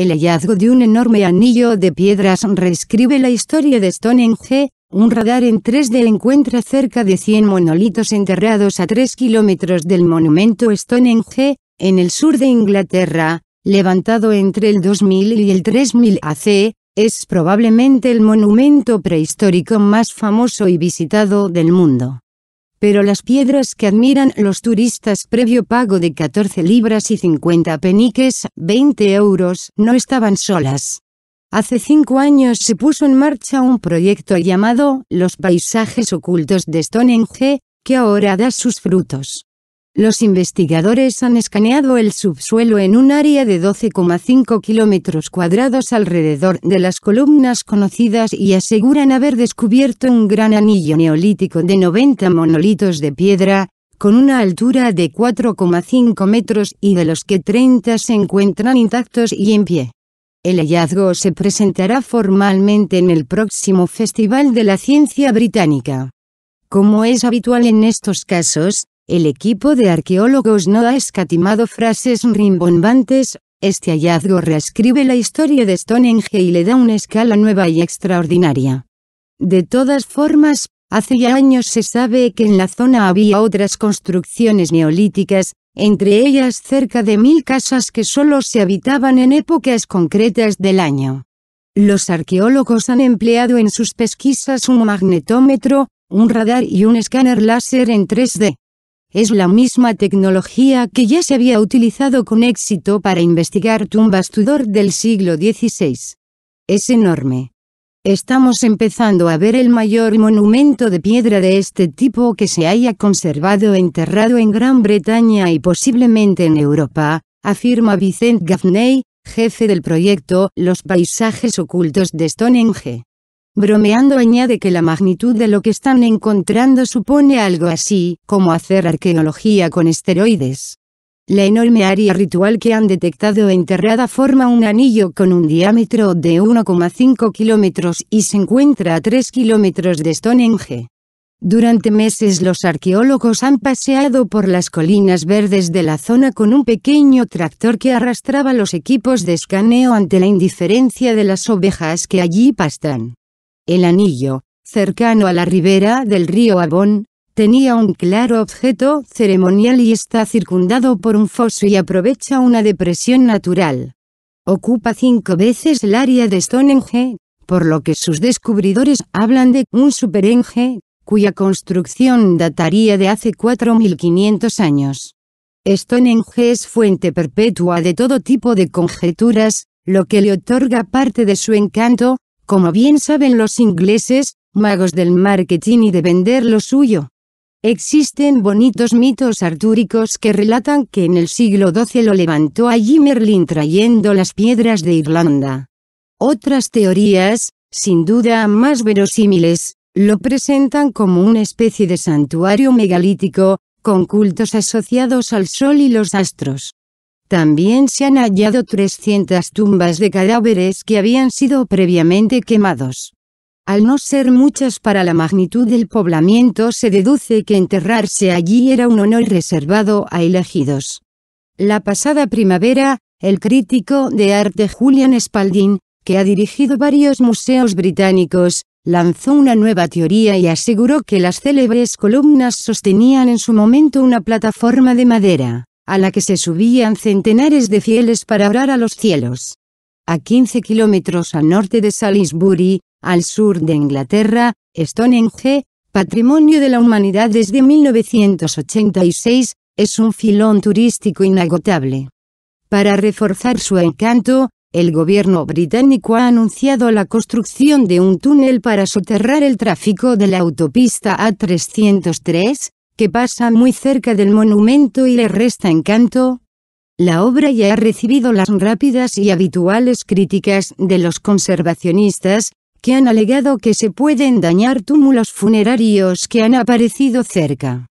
El hallazgo de un enorme anillo de piedras reescribe la historia de Stonehenge, un radar en 3D encuentra cerca de 100 monolitos enterrados a 3 kilómetros del monumento Stonehenge, en el sur de Inglaterra, levantado entre el 2000 y el 3000 AC, es probablemente el monumento prehistórico más famoso y visitado del mundo pero las piedras que admiran los turistas previo pago de 14 libras y 50 peniques, 20 euros, no estaban solas. Hace cinco años se puso en marcha un proyecto llamado Los Paisajes Ocultos de Stonehenge, que ahora da sus frutos. Los investigadores han escaneado el subsuelo en un área de 12,5 kilómetros cuadrados alrededor de las columnas conocidas y aseguran haber descubierto un gran anillo neolítico de 90 monolitos de piedra, con una altura de 4,5 metros y de los que 30 se encuentran intactos y en pie. El hallazgo se presentará formalmente en el próximo Festival de la Ciencia Británica. Como es habitual en estos casos, el equipo de arqueólogos no ha escatimado frases rimbombantes, este hallazgo reescribe la historia de Stonehenge y le da una escala nueva y extraordinaria. De todas formas, hace ya años se sabe que en la zona había otras construcciones neolíticas, entre ellas cerca de mil casas que solo se habitaban en épocas concretas del año. Los arqueólogos han empleado en sus pesquisas un magnetómetro, un radar y un escáner láser en 3D. Es la misma tecnología que ya se había utilizado con éxito para investigar tumbas Tudor del siglo XVI. Es enorme. Estamos empezando a ver el mayor monumento de piedra de este tipo que se haya conservado enterrado en Gran Bretaña y posiblemente en Europa, afirma Vicent Gaffney, jefe del proyecto Los Paisajes Ocultos de Stonehenge. Bromeando añade que la magnitud de lo que están encontrando supone algo así, como hacer arqueología con esteroides. La enorme área ritual que han detectado enterrada forma un anillo con un diámetro de 1,5 kilómetros y se encuentra a 3 kilómetros de Stonehenge. Durante meses los arqueólogos han paseado por las colinas verdes de la zona con un pequeño tractor que arrastraba los equipos de escaneo ante la indiferencia de las ovejas que allí pastan. El anillo, cercano a la ribera del río Avon, tenía un claro objeto ceremonial y está circundado por un foso y aprovecha una depresión natural. Ocupa cinco veces el área de Stonehenge, por lo que sus descubridores hablan de un superenge, cuya construcción dataría de hace 4.500 años. Stonehenge es fuente perpetua de todo tipo de conjeturas, lo que le otorga parte de su encanto, como bien saben los ingleses, magos del marketing y de vender lo suyo. Existen bonitos mitos artúricos que relatan que en el siglo XII lo levantó allí Merlin trayendo las piedras de Irlanda. Otras teorías, sin duda más verosímiles, lo presentan como una especie de santuario megalítico, con cultos asociados al sol y los astros. También se han hallado 300 tumbas de cadáveres que habían sido previamente quemados. Al no ser muchas para la magnitud del poblamiento se deduce que enterrarse allí era un honor reservado a elegidos. La pasada primavera, el crítico de arte Julian Spalding, que ha dirigido varios museos británicos, lanzó una nueva teoría y aseguró que las célebres columnas sostenían en su momento una plataforma de madera a la que se subían centenares de fieles para orar a los cielos. A 15 kilómetros al norte de Salisbury, al sur de Inglaterra, Stonehenge, patrimonio de la humanidad desde 1986, es un filón turístico inagotable. Para reforzar su encanto, el gobierno británico ha anunciado la construcción de un túnel para soterrar el tráfico de la autopista A303, que pasa muy cerca del monumento y le resta encanto? La obra ya ha recibido las rápidas y habituales críticas de los conservacionistas, que han alegado que se pueden dañar túmulos funerarios que han aparecido cerca.